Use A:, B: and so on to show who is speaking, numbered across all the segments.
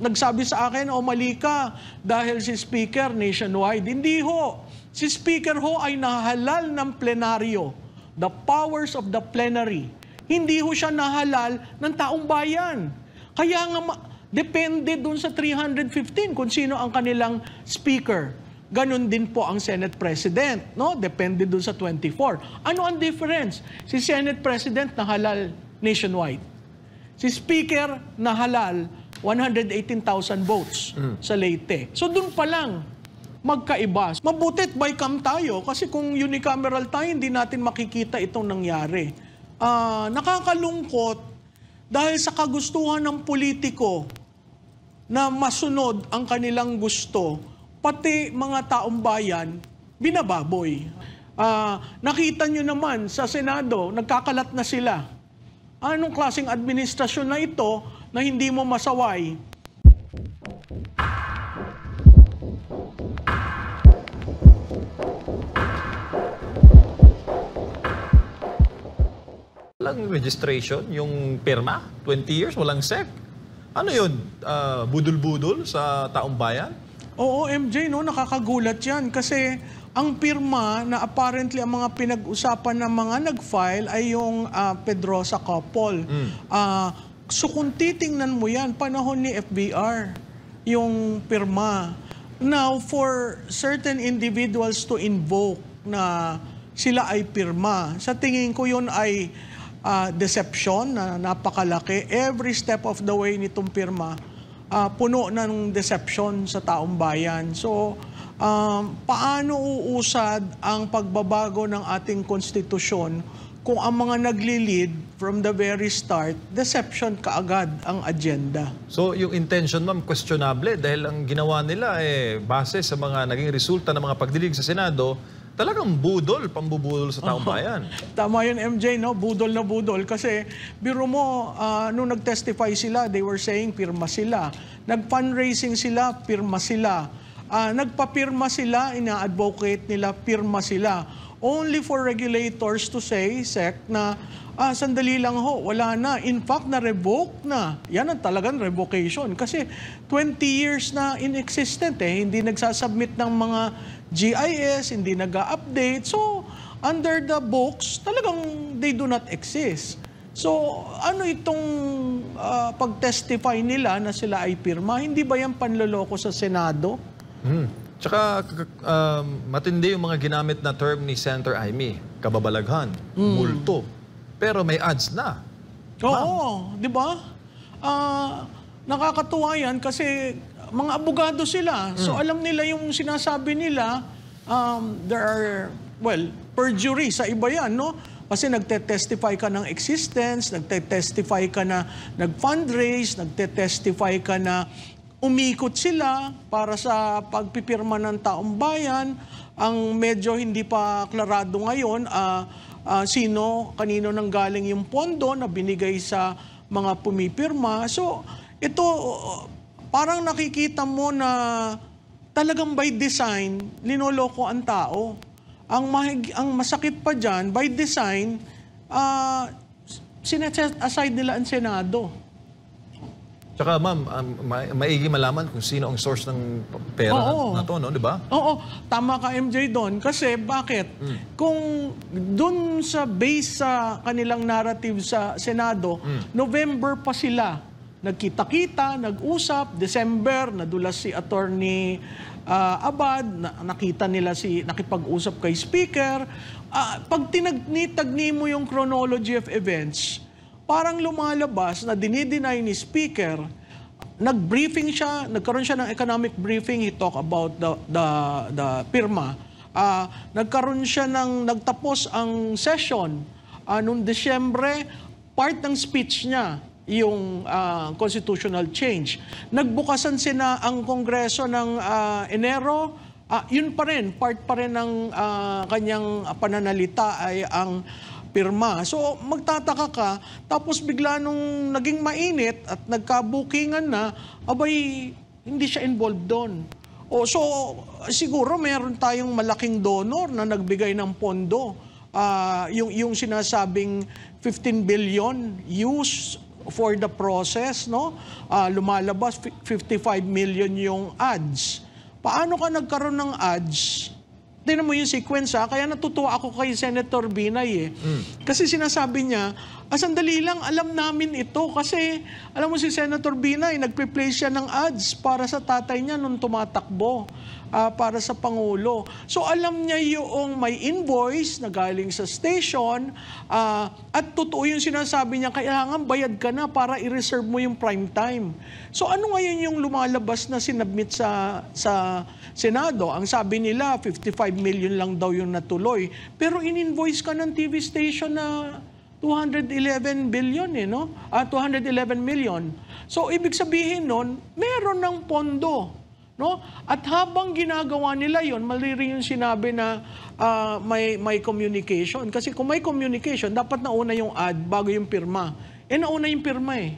A: nagsabi sa akin, o oh, mali ka, dahil si Speaker nationwide. Hindi ho. Si Speaker ho ay nahalal ng plenaryo. The powers of the plenary. Hindi ho siya nahalal ng taong bayan. Kaya nga, depende dun sa 315 kung sino ang kanilang speaker. Ganon din po ang Senate President, no? Depende dun sa 24. Ano ang difference? Si Senate President nahalal nationwide. Si Speaker nahalal halal 118,000 votes mm. sa Leyte. So doon pa lang, magkaiba. Mabutit by cam tayo kasi kung unicameral tayo, hindi natin makikita itong nangyari. Uh, nakakalungkot dahil sa kagustuhan ng politiko na masunod ang kanilang gusto, pati mga taong bayan, binababoy. Uh, nakita nyo naman sa Senado, nagkakalat na sila. Anong klaseng administrasyon na ito na hindi mo masaway.
B: Walang registration, yung pirma, 20 years, walang SEC. Ano yun? Ah, budul-budul budol sa taong bayan?
A: Oo, MJ, no? nakakagulat yan. Kasi ang pirma na apparently ang mga pinag-usapan ng mga nag-file ay yung uh, Pedrosa couple. Mm. Uh, So kung titingnan mo yan, panahon ni FBR, yung pirma. Now, for certain individuals to invoke na sila ay pirma, sa tingin ko yun ay uh, deception na napakalaki. Every step of the way nitong pirma, uh, puno ng deception sa taong bayan. So, um, paano uusad ang pagbabago ng ating konstitusyon kung ang mga nagli-lead from the very start, deception kaagad ang agenda.
B: So yung intention ma'am, questionable dahil ang ginawa nila eh, base sa mga naging resulta ng mga pagdilig sa Senado, talagang budol, pambubudol sa taong oh, bayan.
A: Tama yun, MJ, no? Budol na budol. Kasi, biro mo, uh, nung nag-testify sila, they were saying, pirma sila. Nag-fundraising sila, pirma sila. Uh, nagpapirma sila, ina-advocate nila, pirma sila only for regulators to say, SEC, na ah, sandali lang ho, wala na. In fact, na-revoke na. Yan ang talagang revocation. Kasi 20 years na inexistent eh. Hindi nagsasubmit ng mga GIS, hindi nag update So, under the books, talagang they do not exist. So, ano itong uh, pag-testify nila na sila ay pirma? Hindi ba yan panloloko sa Senado?
B: Mm. Tsaka um, matindi yung mga ginamit na term ni Senator Amy. Kababalaghan, mm. multo. Pero may ads na.
A: Oo, di ba? Uh, nakakatuwa yan kasi mga abogado sila. Mm. So hmm. alam nila yung sinasabi nila. Um, there are, well, perjury sa iba yan, no? Kasi nagte-testify ka ng existence, nagte-testify ka na nag-fundraise, nagte-testify ka na umikot sila para sa pagpipirma ng taong bayan. Ang medyo hindi pa klarado ngayon, uh, uh, sino, kanino nang galing yung pondo na binigay sa mga pumipirma. So, ito, parang nakikita mo na talagang by design, linoloko ang tao. Ang, mahig, ang masakit pa dyan, by design, uh, ah, sinet aside nila ang Senado.
B: Tsaka ma'am, um, ma maigi malaman kung sino ang source ng pera Oo. na to, no? di ba? Oo, tama ka MJ
A: doon. Kasi bakit? Mm. Kung doon sa base sa kanilang narrative sa Senado, mm. November pa sila nagkita-kita, nag-usap, December, nadulas si Attorney uh, Abad, na, nakita nila si, nakipag-usap kay Speaker. Uh, pag tinagni-tagni mo yung chronology of events, parang lumalabas na dinideny ni Speaker, nag-briefing siya, nagkaroon siya ng economic briefing, he talk about the, the, the PIRMA. Uh, nagkaroon siya ng, nagtapos ang session uh, ah, noong Disyembre part ng speech niya, yung uh, constitutional change. Nagbukasan sina ang Kongreso ng uh, Enero, uh, yun pa rin, part pa rin ng uh, kanyang pananalita ay ang pirma. So magtataka ka, tapos bigla nung naging mainit at nagkabukingan na, abay, hindi siya involved doon. O, so siguro meron tayong malaking donor na nagbigay ng pondo. Uh, yung, yung sinasabing 15 billion use for the process, no? Uh, lumalabas 55 million yung ads. Paano ka nagkaroon ng ads Tingnan mo yung sequence ha, ah. kaya natutuwa ako kay Senator Binay eh. Mm. Kasi sinasabi niya, Ah, sandali lang, alam namin ito kasi alam mo si Senator Binay, nagpe place siya ng ads para sa tatay niya nung tumatakbo uh, para sa Pangulo. So alam niya yung may invoice na galing sa station uh, at totoo yung sinasabi niya, kailangan bayad ka na para i-reserve mo yung prime time. So ano ngayon yung lumalabas na sinabmit sa, sa Senado? Ang sabi nila, 55 million lang daw yung natuloy. Pero in-invoice ka ng TV station na 211 billion eh, no? Ah, 211 million. So, ibig sabihin nun, meron ng pondo. No? At habang ginagawa nila yon, mali rin yung sinabi na uh, may, may communication. Kasi kung may communication, dapat nauna yung ad bago yung pirma. Eh, nauna yung pirma eh.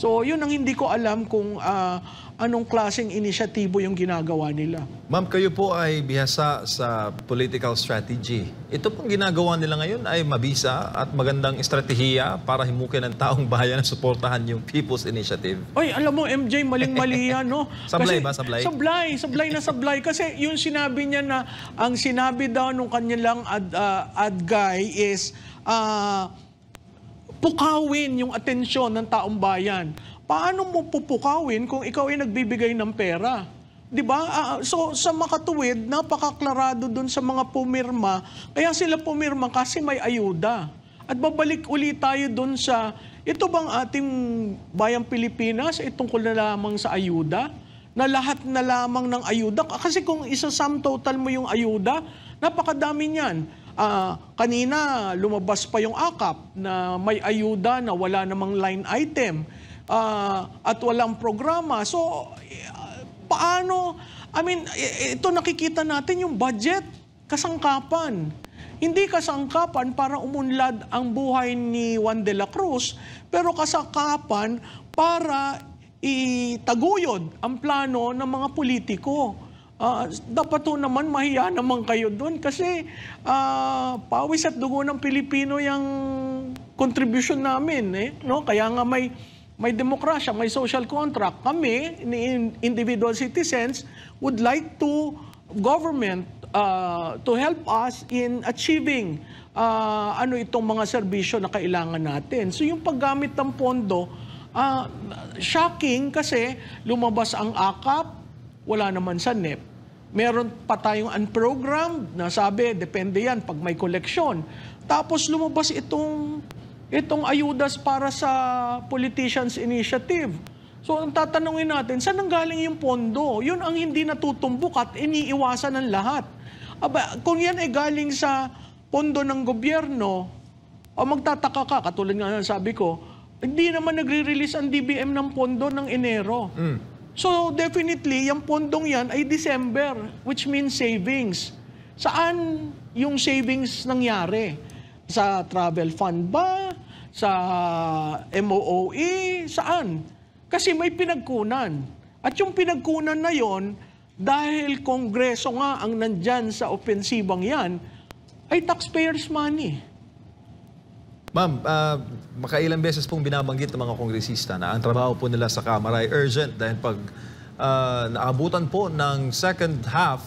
A: So, yun ang hindi ko alam kung uh, anong klaseng inisyatibo yung ginagawa nila.
B: Ma'am, kayo po ay bihasa sa political strategy. Ito pong ginagawa nila ngayon ay mabisa at magandang estratehiya para himukin ang taong bayan na suportahan yung People's Initiative.
A: Oy, alam mo, MJ, maling-mali yan,
B: no? sablay Kasi, ba? Sablay?
A: Sablay. Sablay na sablay. Kasi yung sinabi niya na, ang sinabi daw nung kanilang ad, uh, ah, ad guy is, uh, pukawin yung atensyon ng taong bayan. Paano mo pupukawin kung ikaw ay nagbibigay ng pera? 'Di ba? Uh, so sa makatuwid, napakaklarado doon sa mga pumirma. Kaya sila pumirma kasi may ayuda. At babalik uli tayo doon sa ito bang ating bayang Pilipinas ay tungkol na lamang sa ayuda? Na lahat na lamang ng ayuda? Kasi kung isa-sum total mo yung ayuda, napakadami niyan. Uh, kanina, lumabas pa yung akap na may ayuda na wala namang line item uh, at walang programa. So, uh, paano? I mean, ito nakikita natin yung budget, kasangkapan. Hindi kasangkapan para umunlad ang buhay ni Juan de la Cruz, pero kasangkapan para itaguyod ang plano ng mga politiko uh, dapat po naman mahiya naman kayo doon kasi uh, pawis at dugo ng Pilipino yung contribution namin. Eh, no? Kaya nga may, may demokrasya, may social contract. Kami, individual citizens, would like to government uh, to help us in achieving uh, ano itong mga serbisyo na kailangan natin. So yung paggamit ng pondo, uh, shocking kasi lumabas ang AKAP, wala naman sa NEP. Meron pa tayong unprogrammed na sabi, depende yan pag may koleksyon. Tapos lumabas itong, itong ayudas para sa politicians initiative. So ang tatanungin natin, saan nanggaling yung pondo? Yun ang hindi natutumbok at iniiwasan ng lahat. Aba, kung yan ay galing sa pondo ng gobyerno, o magtataka ka, katulad nga sabi ko, hindi naman nagre-release ang DBM ng pondo ng Enero. Mm. So definitely, yung pondong yan ay December, which means savings. Saan yung savings nangyari? Sa travel fund ba? Sa MOOE? Saan? Kasi may pinagkunan. At yung pinagkunan na yon, dahil Kongreso nga ang nandyan sa ofensibang yan, ay taxpayers' money.
B: Ma'am, uh, makailang beses pong binabanggit ng mga kongresista na ang trabaho po nila sa Kamara ay urgent dahil pag uh, naabutan po ng second half,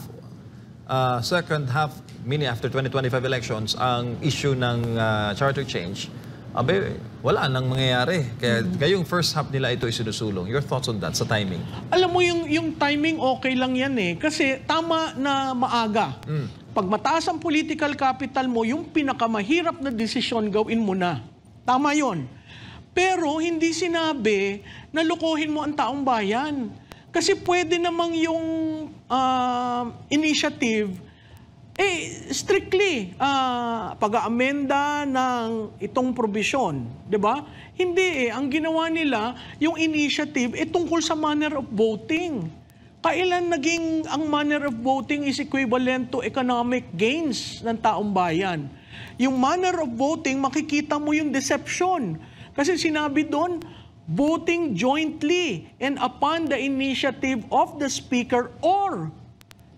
B: uh, second half, meaning after 2025 elections, ang issue ng uh, charter change, abe, wala nang mangyayari. Kaya mm-hmm. kayong first half nila ito isinusulong. Your thoughts on that sa timing?
A: Alam mo, yung, yung timing okay lang yan eh. Kasi tama na maaga. Mm. Pag mataas ang political capital mo, yung pinakamahirap na desisyon gawin mo na. Tama yon. Pero hindi sinabi na lukuhin mo ang taong bayan. Kasi pwede namang yung uh, initiative, eh, strictly, uh, pag-aamenda ng itong provision, di ba? Hindi eh. Ang ginawa nila, yung initiative, eh, tungkol sa manner of voting kailan naging ang manner of voting is equivalent to economic gains ng taong bayan. Yung manner of voting, makikita mo yung deception. Kasi sinabi doon, voting jointly and upon the initiative of the Speaker or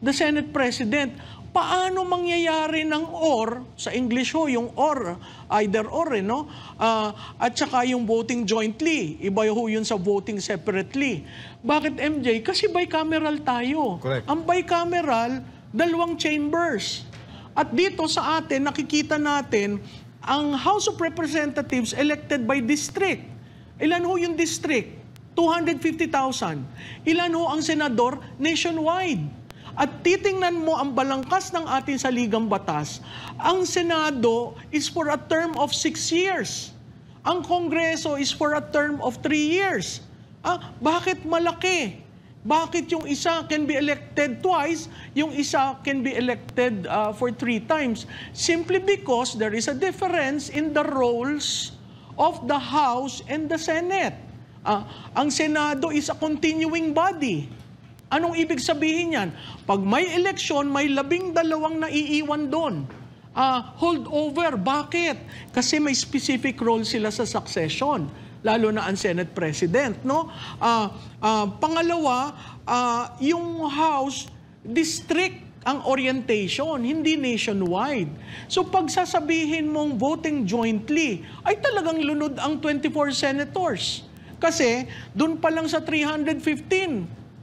A: the Senate President paano mangyayari ng or, sa English ho, yung or, either or, eh, no? Uh, at saka yung voting jointly, iba ho yun sa voting separately. Bakit MJ? Kasi bicameral tayo. Correct. Ang bicameral, dalawang chambers. At dito sa atin, nakikita natin, ang House of Representatives elected by district. Ilan ho yung district? 250,000. Ilan ho ang senador? Nationwide at titingnan mo ang balangkas ng ating saligang batas, ang Senado is for a term of six years. Ang Kongreso is for a term of three years. Ah, bakit malaki? Bakit yung isa can be elected twice, yung isa can be elected uh, for three times? Simply because there is a difference in the roles of the House and the Senate. Uh, ang Senado is a continuing body. Anong ibig sabihin yan? Pag may eleksyon, may labing dalawang naiiwan doon. Uh, hold over. Bakit? Kasi may specific role sila sa succession lalo na ang Senate President, no? Uh, uh, pangalawa, uh, yung House district ang orientation, hindi nationwide. So pag sasabihin mong voting jointly, ay talagang lunod ang 24 senators. Kasi doon pa lang sa 315,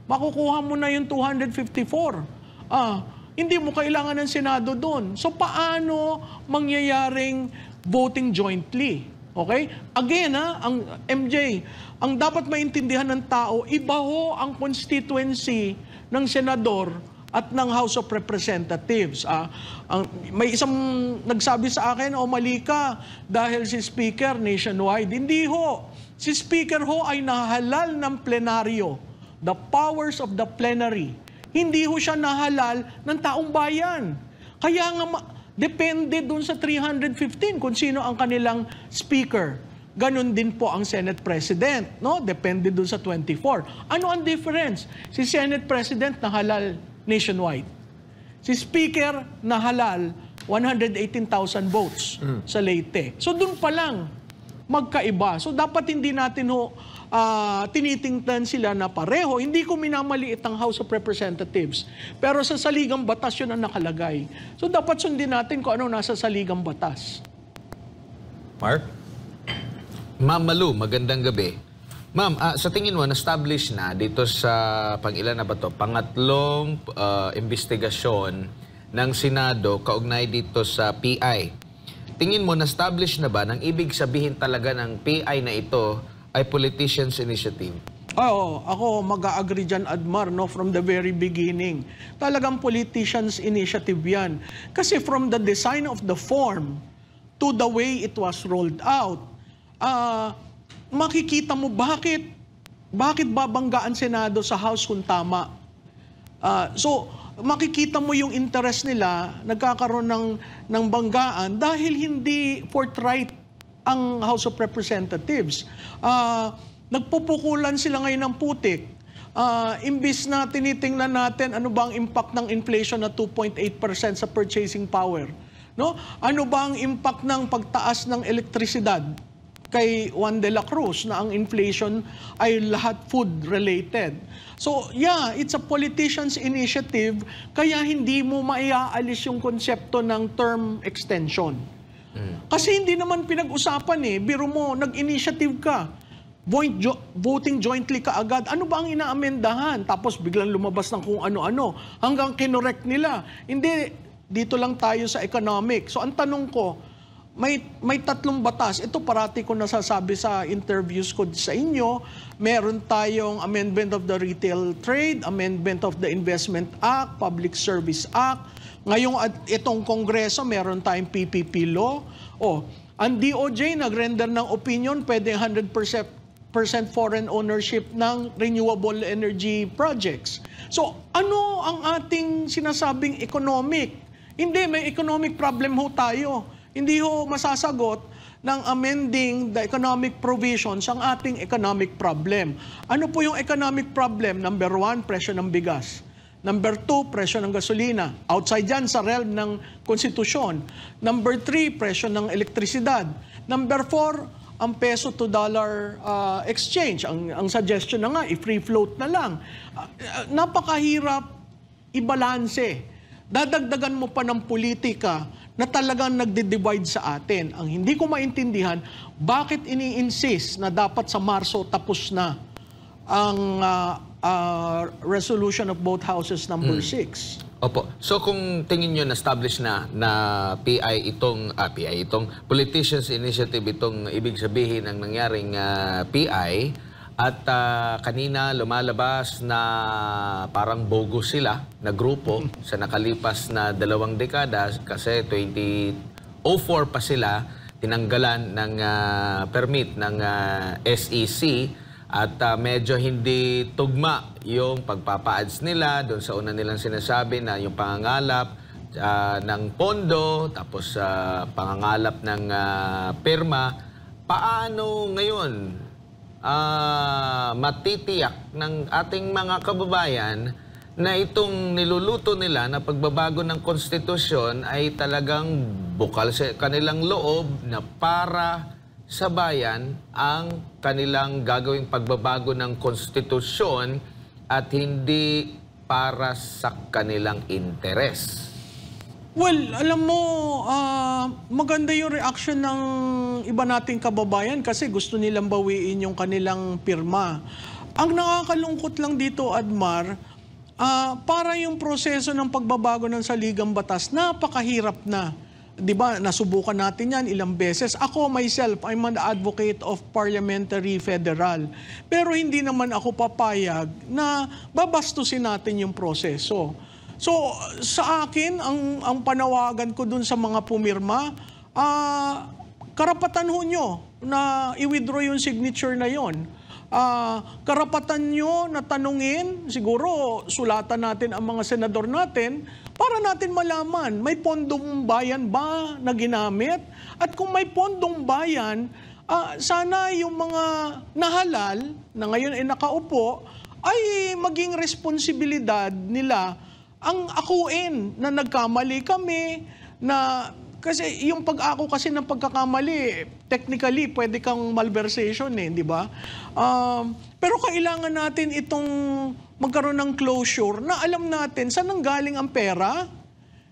A: makukuha mo na yung 254. Ah, hindi mo kailangan ng Senado doon. So paano mangyayaring voting jointly? Okay? Again, ha, ah, ang MJ, ang dapat maintindihan ng tao, iba ho ang constituency ng senador at ng House of Representatives. Ah, ang, may isang nagsabi sa akin, o oh, mali ka, dahil si Speaker nationwide. Hindi ho. Si Speaker ho ay nahalal ng plenaryo the powers of the plenary. Hindi ho siya nahalal ng taong bayan. Kaya nga, depende dun sa 315 kung sino ang kanilang speaker. Ganon din po ang Senate President, no? Depende dun sa 24. Ano ang difference? Si Senate President nahalal nationwide. Si Speaker nahalal 118,000 votes mm. sa Leyte. So dun pa lang magkaiba. So dapat hindi natin ho uh, tinitingnan sila na pareho. Hindi ko minamaliit ang House of Representatives, pero sa saligang batas yun ang nakalagay. So dapat sundin natin kung ano nasa saligang batas.
B: Mark?
C: Ma'am Malu, magandang gabi. Ma'am, uh, sa tingin mo, na-establish na dito sa pangilan na ba to? Pangatlong uh, investigasyon ng Senado kaugnay dito sa PI. Tingin mo, na-establish na ba ng ibig sabihin talaga ng PI na ito ay politician's initiative.
A: Ah, oo, ako mag-agree dyan, Admar, no, from the very beginning. Talagang politician's initiative yan. Kasi from the design of the form to the way it was rolled out, uh, makikita mo bakit, bakit babanggaan Senado sa House kung tama. Uh, so, makikita mo yung interest nila, nagkakaroon ng, ng banggaan dahil hindi forthright ang House of Representatives. Uh, nagpupukulan sila ngayon ng putik. Uh, imbis na tinitingnan natin ano ba ang impact ng inflation na 2.8% sa purchasing power. No? Ano ba ang impact ng pagtaas ng elektrisidad kay Juan de la Cruz na ang inflation ay lahat food related. So yeah, it's a politician's initiative kaya hindi mo maiaalis yung konsepto ng term extension. Mm. Kasi hindi naman pinag-usapan eh. Biro mo, nag-initiative ka. Vote jo- voting jointly ka agad. Ano ba ang inaamendahan? Tapos biglang lumabas ng kung ano-ano. Hanggang kinorek nila. Hindi, dito lang tayo sa economic. So ang tanong ko, may, may tatlong batas. Ito parati ko nasasabi sa interviews ko sa inyo. Meron tayong Amendment of the Retail Trade, Amendment of the Investment Act, Public Service Act, Ngayong itong Kongreso, meron tayong PPP law. Oh, o, ang DOJ nagrender ng opinion, pwede 100% foreign ownership ng renewable energy projects. So, ano ang ating sinasabing economic? Hindi, may economic problem ho tayo. Hindi ho masasagot ng amending the economic provisions ang ating economic problem. Ano po yung economic problem? Number one, presyo ng bigas. Number two, presyo ng gasolina. Outside yan sa realm ng konstitusyon. Number three, presyo ng elektrisidad. Number four, ang peso to dollar uh, exchange. Ang, ang suggestion na nga, i-free float na lang. Uh, napakahirap i-balanse. Dadagdagan mo pa ng politika na talagang nagde-divide sa atin. Ang hindi ko maintindihan, bakit ini-insist na dapat sa Marso tapos na ang uh, uh, resolution of both houses number 6. Mm.
C: Opo. So kung tingin niyo na-establish na na PI itong ah, PI itong Politicians Initiative itong ibig sabihin ang nangyaring uh, ah, PI at uh, kanina lumalabas na parang bogo sila na grupo sa nakalipas na dalawang dekada kasi 2004 pa sila tinanggalan ng uh, permit ng uh, SEC at uh, medyo hindi tugma yung pagpapa-ads nila doon sa una nilang sinasabi na yung pangangalap uh, ng pondo, tapos uh, pangangalap ng uh, perma. Paano ngayon uh, matitiyak ng ating mga kababayan na itong niluluto nila na pagbabago ng konstitusyon ay talagang bukal sa kanilang loob na para sa bayan ang kanilang gagawing pagbabago ng konstitusyon at hindi para sa kanilang interes.
A: Well, alam mo, uh, maganda yung reaction ng iba nating kababayan kasi gusto nilang bawiin yung kanilang pirma. Ang nakakalungkot lang dito, Admar, uh, para yung proseso ng pagbabago ng saligang batas, napakahirap na. 'di ba, nasubukan natin 'yan ilang beses. Ako myself, I'm an advocate of parliamentary federal. Pero hindi naman ako papayag na babastusin natin yung proseso. So, sa akin, ang, ang panawagan ko dun sa mga pumirma, ah, uh, karapatan ho nyo na i-withdraw yung signature na yon uh, karapatan nyo na tanungin, siguro sulatan natin ang mga senador natin para natin malaman may pondong bayan ba na ginamit at kung may pondong bayan, uh, sana yung mga nahalal na ngayon ay nakaupo ay maging responsibilidad nila ang akuin na nagkamali kami, na kasi yung pag-ako kasi ng pagkakamali, technically, pwede kang malversation eh, di ba? Um, pero kailangan natin itong magkaroon ng closure na alam natin saan ang galing ang pera,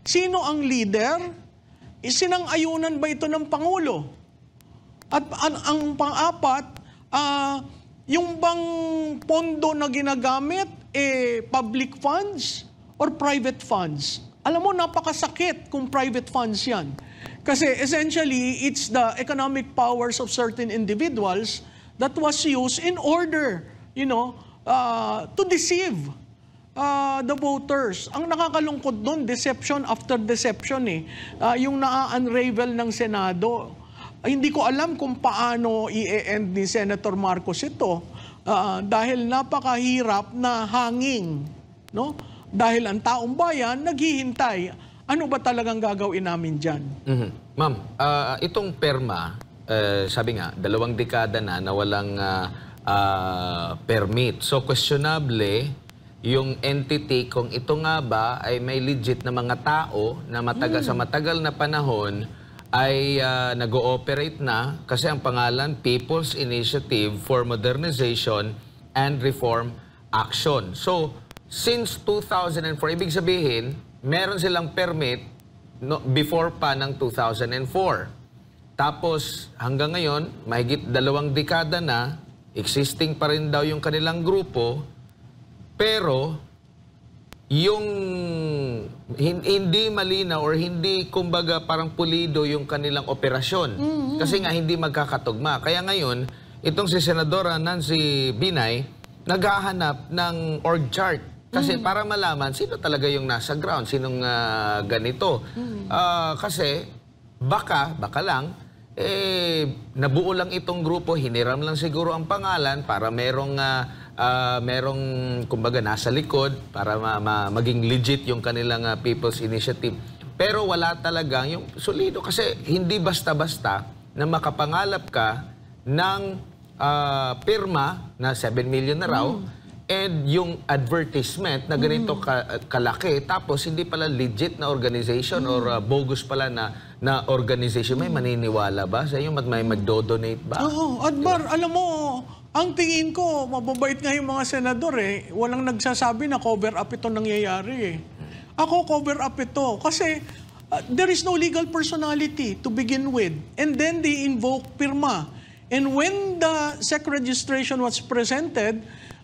A: sino ang leader, sinang-ayunan ba ito ng Pangulo? At ang, ang pang-apat, uh, yung bang pondo na ginagamit, eh, public funds or private funds? Alam mo, napakasakit kung private funds yan. Kasi essentially, it's the economic powers of certain individuals that was used in order, you know, uh, to deceive uh, the voters. Ang nakakalungkot doon, deception after deception eh. Uh, yung naa-unravel ng Senado. Ah, hindi ko alam kung paano i-end ni Senator Marcos ito uh, dahil napakahirap na hanging, no? Dahil ang taong bayan naghihintay. Ano ba talagang
C: gagawin namin dyan? Mm -hmm. Ma'am, uh, itong PERMA, uh, sabi nga, dalawang dekada na na walang uh, uh, permit. So, questionable eh, yung entity kung ito nga ba ay may legit na mga tao na matagal, mm. sa matagal na panahon ay uh, nag-ooperate na kasi ang pangalan People's Initiative for Modernization and Reform Action. So, since 2004. Ibig sabihin, meron silang permit no, before pa ng 2004. Tapos hanggang ngayon, mahigit dalawang dekada na, existing pa rin daw yung kanilang grupo, pero yung hindi malina or hindi kumbaga parang pulido yung kanilang operasyon. Mm -hmm. Kasi nga hindi magkakatugma. Kaya ngayon, itong si Senadora Nancy Binay naghahanap ng org chart kasi mm. para malaman sino talaga yung nasa ground, sinong uh, ganito. Mm. Uh, kasi baka, baka lang, eh, nabuo lang itong grupo, hiniram lang siguro ang pangalan para merong, uh, uh, merong kumbaga, nasa likod para ma ma maging legit yung kanilang uh, People's Initiative. Pero wala talaga yung solido kasi hindi basta-basta na makapangalap ka ng uh, pirma na 7 million na raw mm and yung advertisement na ganito ka, kalaki tapos hindi pala legit na organization or uh, bogus pala na na organization may maniniwala ba sa inyo may magdo-donate ba Oo,
A: oh, Adbar, diba? alam mo ang tingin ko mababait nga yung mga senador eh walang nagsasabi na cover up ito nangyayari eh Ako cover up ito kasi uh, there is no legal personality to begin with and then they invoke pirma and when the sec registration was presented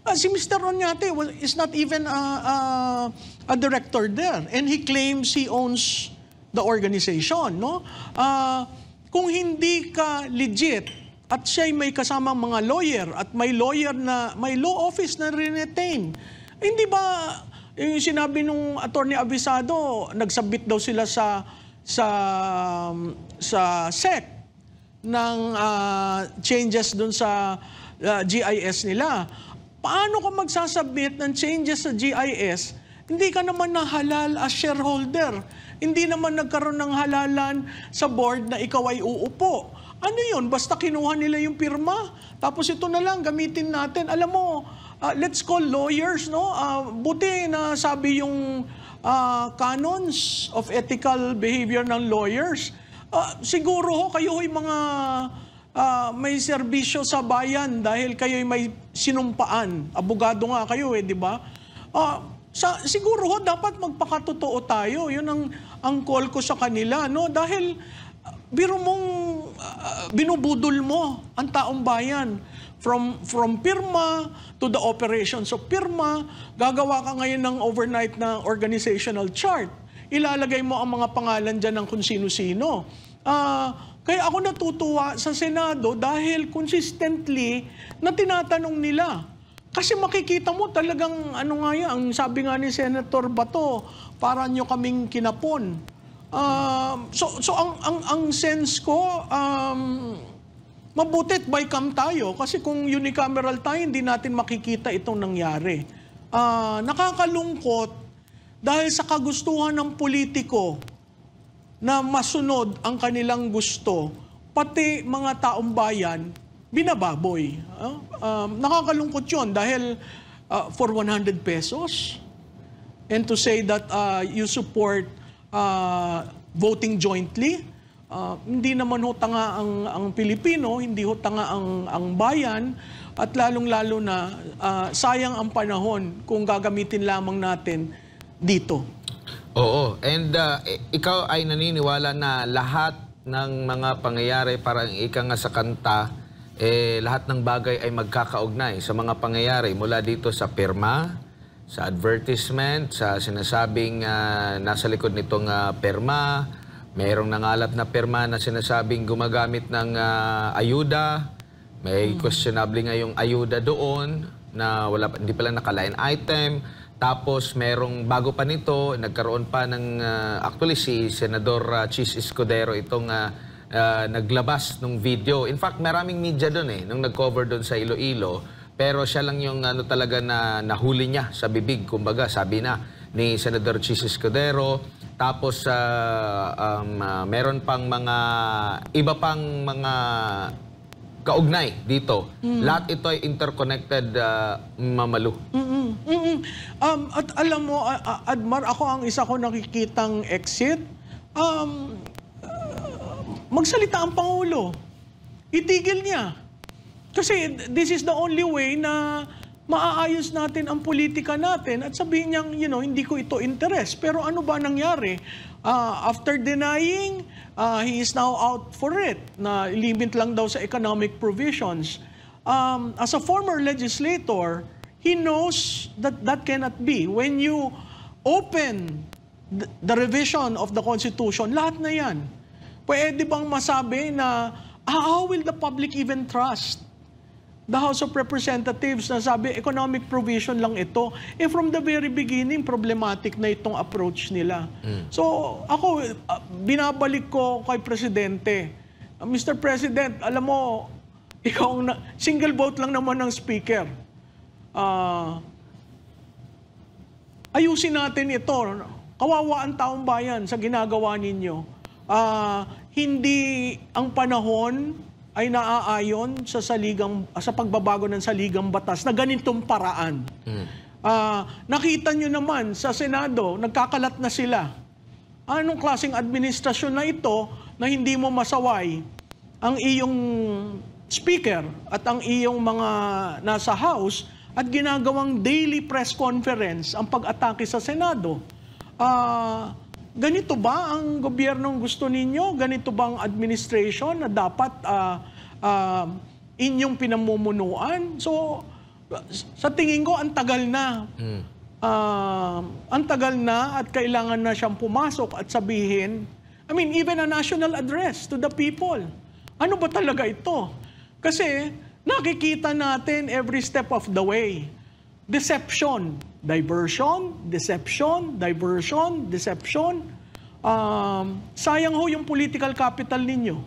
A: Uh, si Mr. Ronyate was, is not even a, a, a director there. And he claims he owns the organization. No? Uh, kung hindi ka legit at siya may kasamang mga lawyer at may lawyer na, may law office na rinetain, hindi ba yung sinabi nung attorney Abisado, nagsabit daw sila sa sa sa SEC ng uh, changes doon sa uh, GIS nila. Paano ka magsasubmit ng changes sa GIS? Hindi ka naman nahalal as shareholder. Hindi naman nagkaroon ng halalan sa board na ikaw ay uupo. Ano yun? Basta kinuha nila yung pirma. Tapos ito na lang, gamitin natin. Alam mo, uh, let's call lawyers, no? Uh, buti na sabi yung uh, canons of ethical behavior ng lawyers. Uh, siguro ho, kayo ho mga uh, may serbisyo sa bayan dahil kayo'y may sinumpaan. Abogado nga kayo eh, di ba? Uh, sa, siguro ho, dapat magpakatotoo tayo. Yun ang, ang call ko sa kanila. No? Dahil biro mong uh, binubudol mo ang taong bayan from from Pirma to the operations of Pirma, gagawa ka ngayon ng overnight na organizational chart. Ilalagay mo ang mga pangalan diyan ng kung sino-sino. Uh, kaya ako natutuwa sa Senado dahil consistently na tinatanong nila. Kasi makikita mo talagang ano nga yan, ang sabi nga ni Senator Bato, para nyo kaming kinapon. Uh, so so ang, ang, ang sense ko, um, mabutit by cam tayo kasi kung unicameral tayo, hindi natin makikita itong nangyari. Uh, nakakalungkot dahil sa kagustuhan ng politiko, na masunod ang kanilang gusto, pati mga taong bayan, binababoy. Uh, um, nakakalungkot yun dahil uh, for 100 pesos. And to say that uh, you support uh, voting jointly, uh, hindi naman ho tanga ang, ang Pilipino, hindi ho tanga ang, ang bayan, at lalong-lalo na uh, sayang ang panahon kung gagamitin lamang natin dito.
C: Oo. And uh, ikaw ay naniniwala na lahat ng mga pangyayari parang ika nga sa kanta, eh, lahat ng bagay ay magkakaugnay sa mga pangyayari mula dito sa perma, sa advertisement, sa sinasabing uh, nasa likod nitong uh, ah, perma, mayroong nangalap na perma na sinasabing gumagamit ng uh, ayuda, may hmm. questionable nga yung ayuda doon na wala, hindi pala nakalain item, tapos merong bago pa nito, nagkaroon pa ng uh, actually si Senador uh, Chis Escudero itong uh, uh, naglabas ng video. In fact, maraming media doon eh nung nag-cover doon sa Iloilo, pero siya lang yung ano talaga na nahuli niya sa bibig kumbaga, sabi na ni Senador Chis Escudero. Tapos uh, um, uh, meron pang mga iba pang mga kaugnay dito. Mm. Lahat ito ay interconnected, uh, Mamalu.
A: Mm-mm. Mm-mm. Um, at alam mo, uh, Admar, ako ang isa ko nakikitang exit. Um, uh, magsalita ang Pangulo. Itigil niya. Kasi this is the only way na maaayos natin ang politika natin at sabihin niyang, you know, hindi ko ito interes. Pero ano ba nangyari? uh, after denying, uh, he is now out for it, na limit lang daw sa economic provisions. Um, as a former legislator, he knows that that cannot be. When you open the, the revision of the Constitution, lahat na yan. Pwede bang masabi na, ah, how will the public even trust the House of Representatives na sabi economic provision lang ito. Eh from the very beginning, problematic na itong approach nila. Mm. So ako, ah, binabalik ko kay Presidente. Ah, Mr. President, alam mo, ikaw na, single vote lang naman ng speaker. Uh, ayusin natin ito. Kawawaan ang taong bayan sa ginagawa ninyo. Uh, hindi ang panahon ay naaayon sa saligang sa pagbabago ng saligang batas na ganitong paraan. Mm. Uh, nakita nyo naman sa Senado, nagkakalat na sila. Anong klaseng administrasyon na ito na hindi mo masaway ang iyong speaker at ang iyong mga nasa House at ginagawang daily press conference ang pag-atake sa Senado? Ah... Uh, Ganito ba ang gobyernong gusto ninyo? Ganito ba ang administration na dapat uh, uh, inyong pinamumunuan? So, sa tingin ko, ang tagal na. Hmm. Uh, ang tagal na at kailangan na siyang pumasok at sabihin, I mean, even a national address to the people. Ano ba talaga ito? Kasi nakikita natin every step of the way. Deception. Diversion, deception, diversion, deception. Um, sayang ho yung political capital ninyo.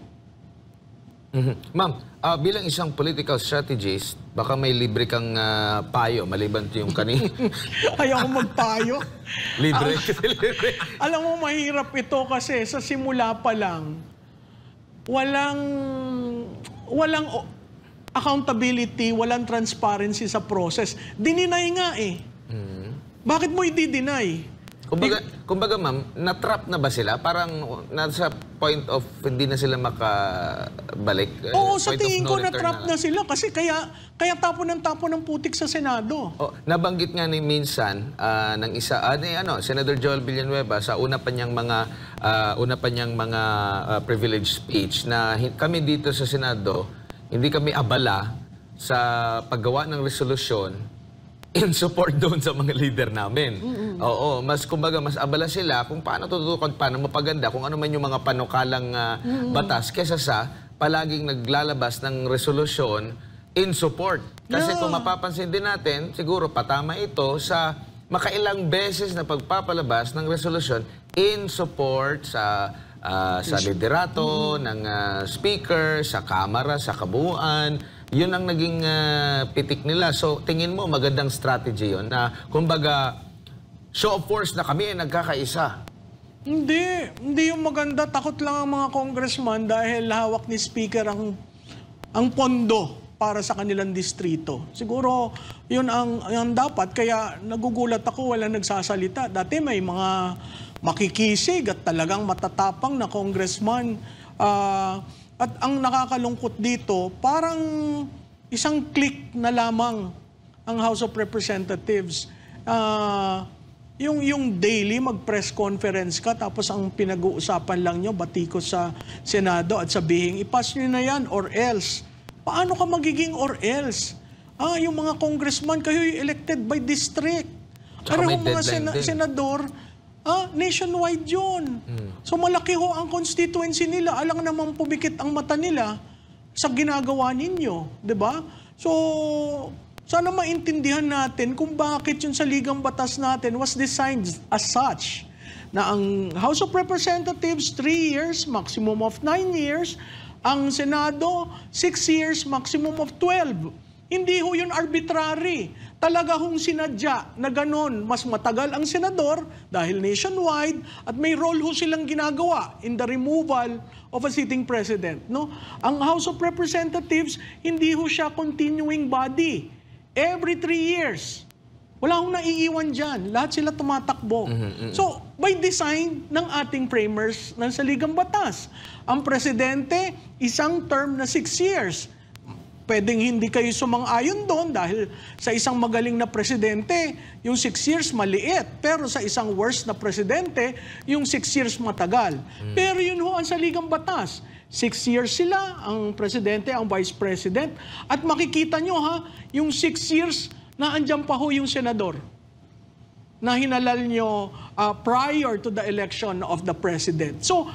C: Mhm. Ma'am, uh, bilang isang political strategist, baka may libre kang uh, payo maliban to yung kanina.
A: Ayaw magpayo. libre. libre. Alam mo, mahirap ito kasi sa simula pa lang, walang, walang accountability, walang transparency sa process. Dininay nga eh.
C: Bakit mo i-deny? Kumbaga, kumbaga ma'am, na-trap na ba sila? Parang nasa point of hindi na sila makabalik? Uh, Oo, sa tingin ko no na-trap na, na sila kasi kaya, kaya tapo ng tapo ng putik sa Senado. Oh, nabanggit nga ni minsan uh, ng isa, uh, ni, ano, Senator Joel Villanueva sa una pa niyang mga, uh, una pa niyang mga uh, privilege speech na kami dito sa Senado, hindi kami abala sa paggawa ng resolusyon in support doon sa mga leader namin. Mm-hmm. Oo, mas kumbaga mas abala sila kung paano tutukod paano mapaganda kung ano man yung mga panukalang uh, mm-hmm. batas kaysa sa palaging naglalabas ng resolusyon in support. Kasi yeah. kung mapapansin din natin, siguro patama ito sa makailang beses na pagpapalabas ng resolusyon in support sa uh, sa liderato, mm-hmm. ng uh, speaker, sa kamara, sa kabuuan, yun ang naging uh, pitik nila. So, tingin mo magandang strategy yon na kumbaga show of force na kami, ay nagkakaisa.
A: Hindi. Hindi yung maganda. Takot lang ang mga congressman dahil hawak ni Speaker ang, ang pondo para sa kanilang distrito. Siguro, yun ang, ang dapat. Kaya nagugulat ako, wala nagsasalita. Dati may mga makikisig at talagang matatapang na congressman. Uh, at ang nakakalungkot dito, parang isang click na lamang ang House of Representatives. Uh, yung, yung daily mag-press conference ka, tapos ang pinag-uusapan lang nyo, batiko sa Senado at sabihing, ipas nyo na yan or else. Paano ka magiging or else? Ah, yung mga congressman, kayo elected by district. Pero yung mga sena- senador, ah, nationwide yun. Hmm. So malaki ho ang constituency nila. Alang naman pumikit ang mata nila sa ginagawa ninyo. ba? Diba? So, sana maintindihan natin kung bakit yung saligang batas natin was designed as such na ang House of Representatives, 3 years, maximum of 9 years. Ang Senado, 6 years, maximum of 12. Hindi ho yun arbitrary talaga hong sinadya na ganon. Mas matagal ang senador dahil nationwide at may role ho silang ginagawa in the removal of a sitting president. No? Ang House of Representatives, hindi ho siya continuing body. Every three years. Wala hong naiiwan dyan. Lahat sila tumatakbo. Mm-hmm, mm-hmm. So, by design ng ating framers ng Saligang Batas, ang presidente, isang term na six years pwedeng hindi kayo sumang-ayon doon dahil sa isang magaling na presidente, yung 6 years maliit. Pero sa isang worst na presidente, yung 6 years matagal. Mm. Pero yun ho ang saligang batas. 6 years sila, ang presidente, ang vice president. At makikita nyo ha, yung 6 years na andyan pa ho yung senador na hinalal nyo uh, prior to the election of the president. So,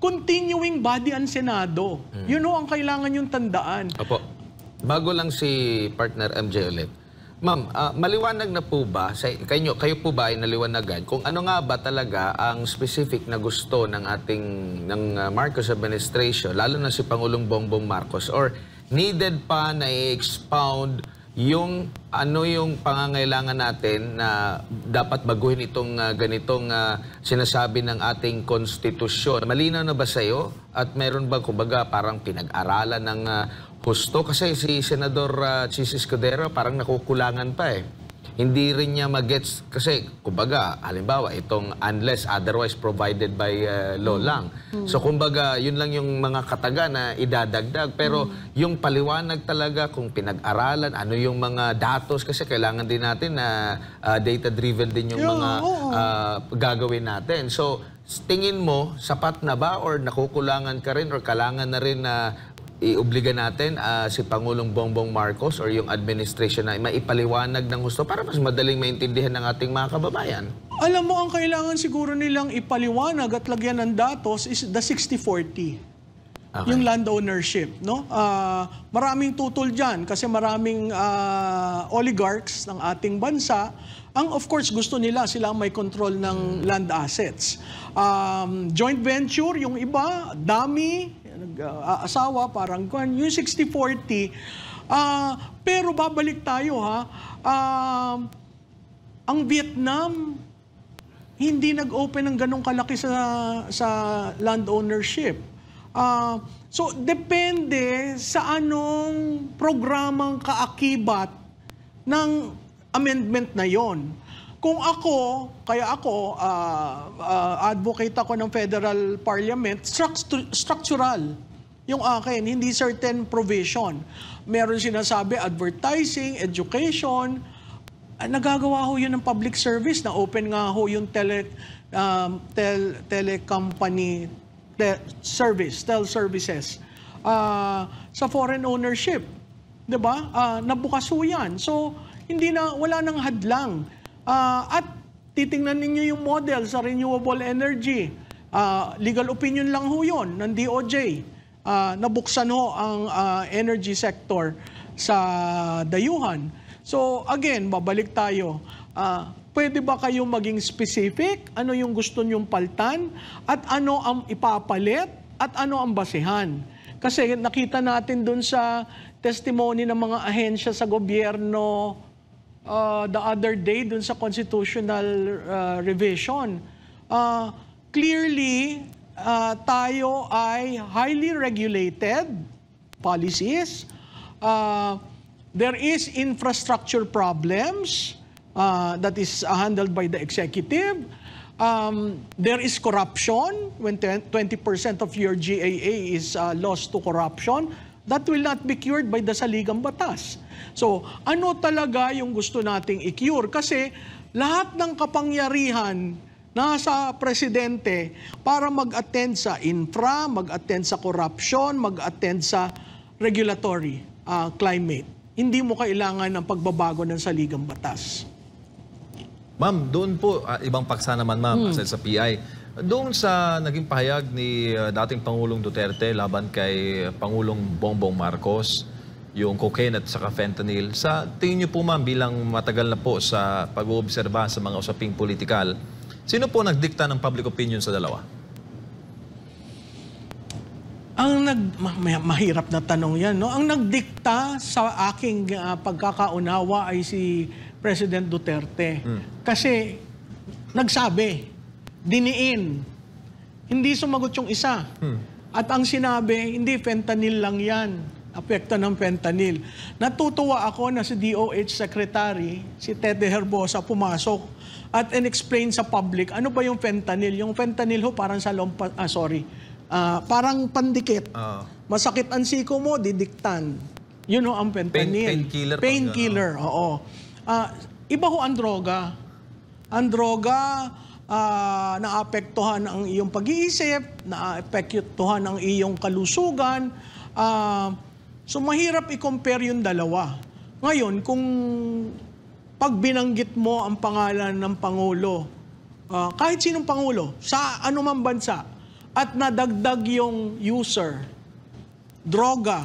A: continuing body ang Senado. Mm. Yun ho ang kailangan yung tandaan.
C: Apo. Bago lang si partner MJ ulit. Ma'am, uh, maliwanag na po ba, sa, kayo, kayo po ba ay naliwanagan kung ano nga ba talaga ang specific na gusto ng ating ng ah, Marcos administration, lalo na si Pangulong Bongbong Marcos, or needed pa na i-expound yung ano yung pangangailangan natin na dapat baguhin itong uh, ganitong uh, sinasabi ng ating konstitusyon. Malinaw na ba sa'yo? At meron ba kumbaga parang pinag-aralan ng uh, husto kasi si Senador uh, Chis Escudero parang nakukulangan pa eh. Hindi rin niya magets kasi kumbaga halimbawa itong unless otherwise provided by uh, law mm. lang. Mm. So kumbaga yun lang yung mga kataga na idadagdag pero mm. yung paliwanag talaga kung pinag-aralan ano yung mga datos kasi kailangan din natin na uh, ah, data driven din yung yeah, mga uh, gagawin natin. So tingin mo, sapat na ba or nakukulangan ka rin or kailangan na rin na iobliga natin uh, si Pangulong Bongbong Marcos or yung administration na maipaliwanag ng gusto para mas madaling maintindihan ng ating mga kababayan?
A: Alam mo, ang kailangan siguro nilang ipaliwanag at lagyan ng datos is the 60-40. Okay. Yung land ownership, no? Uh, maraming tutol diyan kasi maraming uh, oligarchs ng ating bansa ang of course gusto nila sila may control ng hmm. land assets. Um, joint venture yung iba, dami uh, asawa, parang kwan, yung 60-40. Uh, ah, pero babalik tayo ha, uh, ang Vietnam, hindi nag-open ng ganong kalaki sa, sa land ownership. Uh, so, depende sa anong programang kaakibat ng amendment na yon. Kung ako, kaya ako, uh, uh, advocate ako ng federal parliament, structural. Yung akin, hindi certain provision. Meron sinasabi advertising, education. Ah, nagagawa ho yun ng public service. Na-open nga ho yung tele, um, tel, telecompany te, service, tel services. Uh, sa foreign ownership. 'di ba? Uh, nabukas ho 'yan. So hindi na wala nang hadlang. Uh, at titingnan ninyo yung model sa renewable energy. Uh, legal opinion lang ho 'yon ng DOJ uh, nabuksan ho ang uh, energy sector sa dayuhan. So again, babalik tayo. Uh, pwede ba kayong maging specific? Ano yung gusto nyong paltan? At ano ang ipapalit? At ano ang basehan? Kasi nakita natin doon sa testimony ng mga ahensya sa gobyerno uh, the other day doon sa constitutional uh, revision. Uh, clearly, uh, tayo ay highly regulated policies. Uh, there is infrastructure problems uh, that is uh, handled by the executive. Um, there is corruption when 20% of your GAA is uh, lost to corruption. That will not be cured by the saligang batas. So, ano talaga yung gusto nating i-cure? Kasi lahat ng kapangyarihan nasa presidente para mag-attend sa infra, mag-attend sa corruption, mag-attend sa regulatory uh, climate. Hindi mo kailangan ng pagbabago ng saligang batas.
B: Ma'am, doon po, uh, ibang paksa naman ma'am, hmm. sa PI, doon sa naging pahayag ni uh, dating Pangulong Duterte laban kay Pangulong Bongbong Marcos, yung cocaine at saka fentanyl, sa tingin niyo po ma'am bilang matagal na po sa pag-oobserba sa mga usaping politikal, Sino po nagdikta ng public opinion sa dalawa?
A: Ang nag ma- mahirap na tanong 'yan, no. Ang nagdikta sa aking uh, pagkakaunawa ay si President Duterte. Hmm. Kasi nagsabi, diniin. Hindi sumagot yung isa. Hmm. At ang sinabi, hindi fentanyl lang 'yan apekto ng fentanyl. Natutuwa ako na si DOH Secretary, si Tete Herbosa, pumasok at and explain sa public ano ba yung fentanyl. Yung fentanyl ho parang sa lompa, ah, sorry, uh, parang pandikit. Uh. Masakit ang siko mo, didiktan. Yun ho ang fentanyl. Painkiller. Pain Painkiller, pain ano? oo. Uh, iba ho ang droga. Ang droga, uh, naapektuhan ang iyong pag-iisip, naapektuhan ang iyong kalusugan. Uh, so mahirap i-compare yung dalawa. Ngayon, kung pag binanggit mo ang pangalan ng Pangulo, uh, kahit sinong Pangulo, sa anumang bansa, at nadagdag yung user, droga,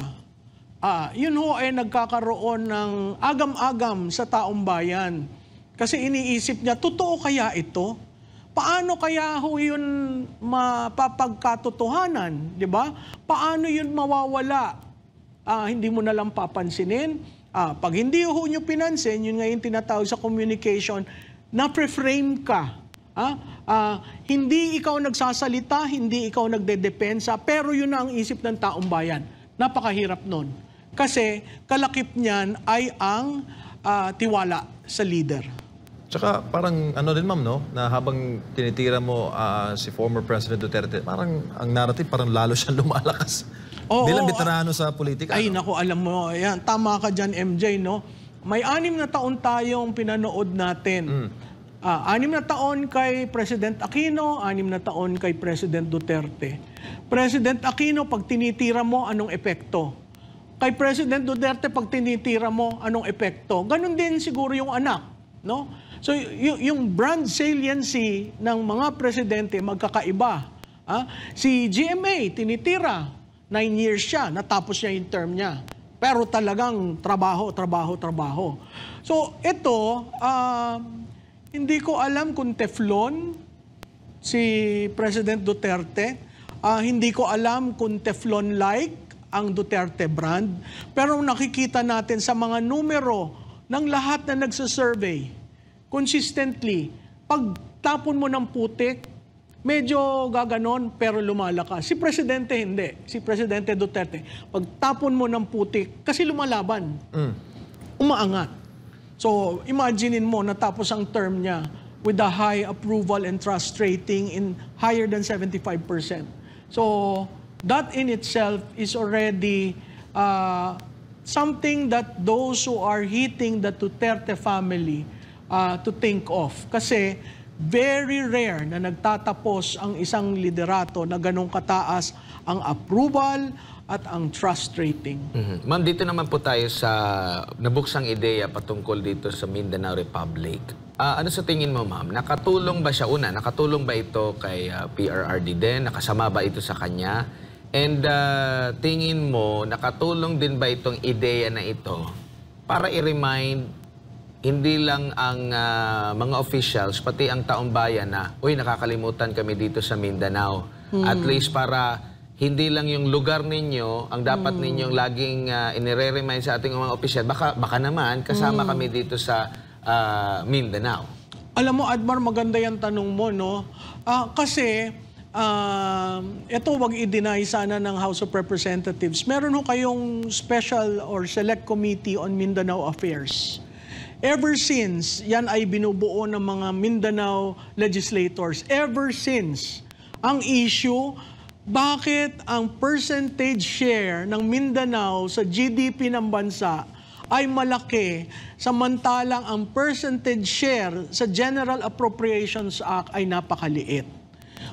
A: uh, yun ho ay nagkakaroon ng agam-agam sa taong bayan. Kasi iniisip niya, totoo kaya ito? Paano kaya ho yun mapapagkatotohanan? ba? Diba? Paano yun mawawala? Uh, hindi mo nalang papansinin? Ah, pag hindi ho nyo pinansin, yun nga yung tinatawag sa communication, na-preframe ka. Ah, ah, hindi ikaw nagsasalita, hindi ikaw nagdedepensa, pero yun na ang isip ng taong bayan. Napakahirap nun. Kasi kalakip niyan ay ang ah, tiwala sa leader.
B: Tsaka parang ano din ma'am no, na habang tinitira mo ah, si former President Duterte, parang ang narrative parang lalo siyang lumalakas. Oo, bilang veterano
A: sa politika. Ay, no? naku, alam mo, ayan, tama ka dyan, MJ, no? May anim na taon tayong pinanood natin. Mm. Uh, anim na taon kay President Aquino, anim na taon kay President Duterte. President Aquino, pag tinitira mo, anong epekto? Kay President Duterte, pag tinitira mo, anong epekto? Ganon din siguro yung anak. No? So yung brand saliency ng mga presidente magkakaiba. Ah? Si GMA tinitira Nine years siya, natapos niya yung term niya. Pero talagang trabaho, trabaho, trabaho. So, ito, uh, hindi ko alam kung Teflon, si President Duterte. Uh, hindi ko alam kung Teflon-like ang Duterte brand. Pero nakikita natin sa mga numero ng lahat na nagsasurvey, consistently, pag tapon mo ng putik, medyo gaganon pero lumalakas. Si Presidente hindi. Si Presidente Duterte, pagtapon mo ng putik, kasi lumalaban, mm. umaangat. So, imaginein mo, na tapos ang term niya with a high approval and trust rating in higher than 75%. So, that in itself is already uh, something that those who are hitting the Duterte family uh, to think of. Kasi Very rare na nagtatapos ang isang liderato na ganong kataas ang approval at ang trust rating.
C: Mm-hmm. Ma'am, dito naman po tayo sa nabuksang ideya patungkol dito sa Mindanao Republic. Uh, ano sa tingin mo, ma'am? Nakatulong ba siya? Una, nakatulong ba ito kay uh, ah, PRRD din? Nakasama ba ito sa kanya? And uh, tingin mo, nakatulong din ba itong ideya na ito para i-remind hindi lang ang uh, mga officials, pati ang taong bayan na, uy, nakakalimutan kami dito sa Mindanao. Mm. At least para hindi lang yung lugar ninyo, ang dapat mm. ninyong laging uh, inire-remind sa ating mga opisyal, baka, baka naman kasama mm. kami dito sa uh, Mindanao.
A: Alam mo, Admar, maganda yung tanong mo, no? Uh, kasi, uh, ito wag i-deny sana ng House of Representatives. Meron ho kayong special or select committee on Mindanao Affairs. Ever since, yan ay binubuo ng mga Mindanao legislators. Ever since, ang issue, bakit ang percentage share ng Mindanao sa GDP ng bansa ay malaki samantalang ang percentage share sa General Appropriations Act ay napakaliit.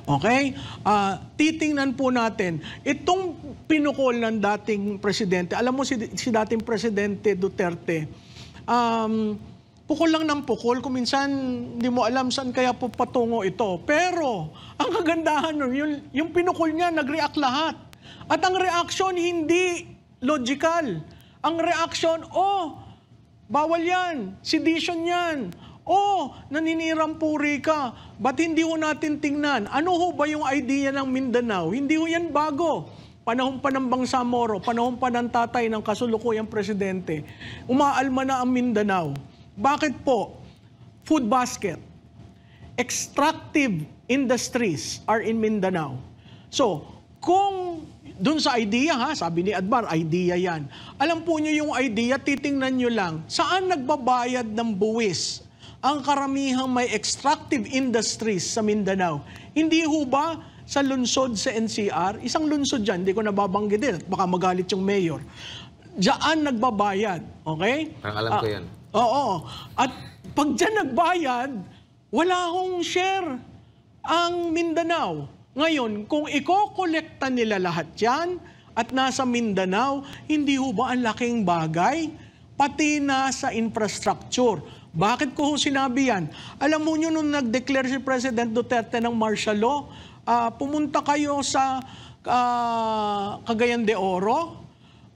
A: Okay? Uh, titingnan po natin, itong pinukol ng dating presidente, alam mo si, si dating presidente Duterte, um, pukol lang ng pukol. Kung minsan, hindi mo alam saan kaya po patungo ito. Pero, ang kagandahan nun, yung, yung pinukol niya, nag-react lahat. At ang reaction, hindi logical. Ang reaction, oh, bawal yan, sedition yan, oh, naninirampuri ka, ba't hindi ho natin tingnan? Ano ho ba yung idea ng Mindanao? Hindi ho yan bago panahon pa ng Bangsamoro, panahon pa ng tatay ng kasulukuyang presidente, umaalma na ang Mindanao. Bakit po? Food basket. Extractive industries are in Mindanao. So, kung dun sa idea ha, sabi ni Adbar, idea yan. Alam po nyo yung idea, titingnan nyo lang, saan nagbabayad ng buwis ang karamihang may extractive industries sa Mindanao? Hindi ho ba sa lunsod sa NCR, isang lunsod dyan, hindi ko nababanggit at baka magalit yung mayor, Diyan nagbabayad. Okay? Parang ah, alam ko ah, yan. Oo. At pag dyan nagbayad, wala akong share ang Mindanao. Ngayon, kung ikokolekta nila lahat yan at nasa Mindanao, hindi ho ba ang laking bagay? Pati na sa infrastructure. Bakit ko sinabi yan? Alam mo nyo nung nag-declare si President Duterte ng martial law, uh, pumunta kayo sa uh, Cagayan de Oro,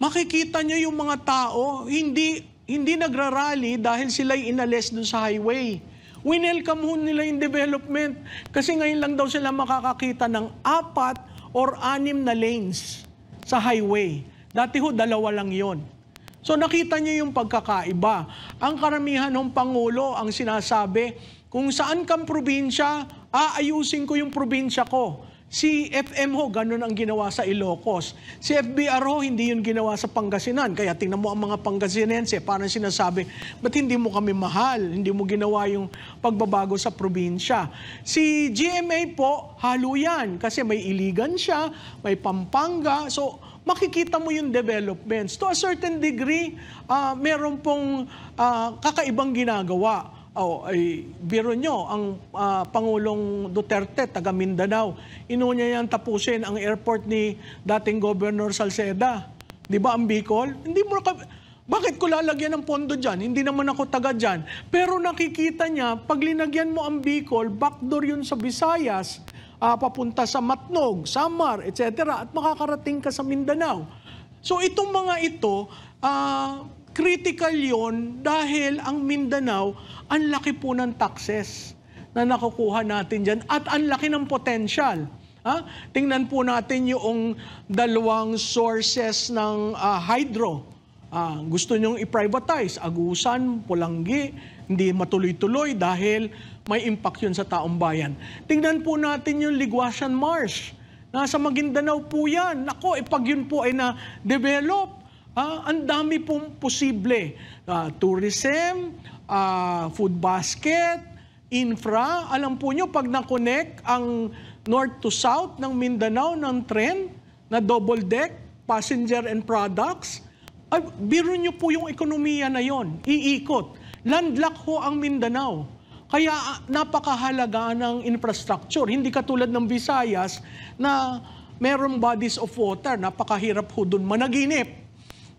A: makikita nyo yung mga tao, hindi, hindi nagrarally dahil sila'y inalis dun sa highway. Winelcome ho nila yung development kasi ngayon lang daw sila makakakita ng apat or anim na lanes sa highway. Dati ho, dalawa lang yon. So nakita niyo yung pagkakaiba. Ang karamihan ng Pangulo ang sinasabi, kung saan kang probinsya, aayusin ko yung probinsya ko. Si FM ho, ganun ang ginawa sa Ilocos. Si FBR ho, hindi yun ginawa sa Pangasinan. Kaya tingnan mo ang mga Pangasinense, parang sinasabi, ba't hindi mo kami mahal? Hindi mo ginawa yung pagbabago sa probinsya. Si GMA po, halo yan. Kasi may Iligan siya, may Pampanga. So, makikita mo yung developments. To a certain degree, uh, meron pong uh, kakaibang ginagawa. Oh, ay, biro nyo, ang uh, Pangulong Duterte, taga Mindanao, inunya yan tapusin ang airport ni dating Governor Salceda. Di ba ang Bicol? Hindi mo ka... Bakit ko lalagyan ng pondo dyan? Hindi naman ako taga dyan. Pero nakikita niya, pag linagyan mo ang Bicol, backdoor yun sa Visayas, uh, papunta sa Matnog, Samar, etc. At makakarating ka sa Mindanao. So itong mga ito, uh, critical yon dahil ang Mindanao, ang laki po ng taxes na nakukuha natin dyan at ang laki ng potential. Ha? Tingnan po natin yung dalawang sources ng uh, hydro. Uh, gusto nyong i-privatize, agusan, pulanggi, hindi matuloy-tuloy dahil may impact yun sa taong bayan. Tingnan po natin yung Liguasian Marsh. Nasa Maguindanao po yan. Nako, eh, yun po ay na-develop, Uh, ang dami pong posible. Uh, tourism, uh, food basket, infra. Alam po nyo, pag na-connect ang north to south ng Mindanao ng tren na double deck, passenger and products, ay, biro nyo po yung ekonomiya na yon, iikot. Landlock ho ang Mindanao. Kaya napakahalaga ng infrastructure. Hindi katulad ng Visayas na merong bodies of water. Napakahirap ho doon managinip.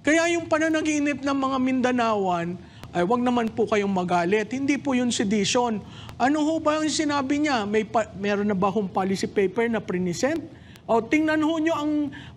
A: Kaya yung pananaginip ng mga Mindanawan, ay wag naman po kayong magalit. Hindi po yun sedition. Ano ho ba yung sinabi niya? May pa, meron na ba hong policy paper na prinisent? O tingnan ho nyo ang,